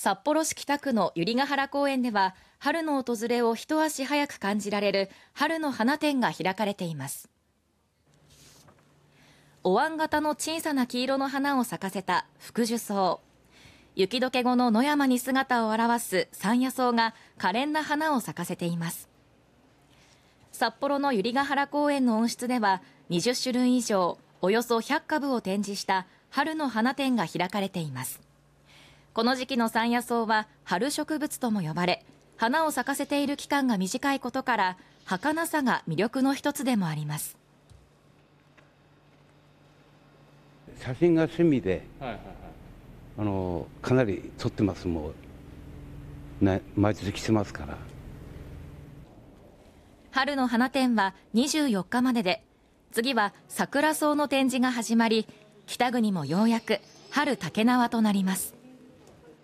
札幌市北区の百合ヶ原公園では春の訪れを一足早く感じられる春の花展が開かれていますお椀型の小さな黄色の花を咲かせた福寿草雪解け後の野山に姿を現す山野草が可憐な花を咲かせています札幌の百合ヶ原公園の温室では20種類以上およそ100株を展示した春の花展が開かれていますこの時期の山野草は春植物とも呼ばれ花を咲かせている期間が短いことから儚さが魅力の一つでもあります写真が趣味で、はいはいはい、あのかなり撮ってますもう、ね、毎月してますから春の花展は24日までで次は桜草の展示が始まり北国もようやく春竹縄となります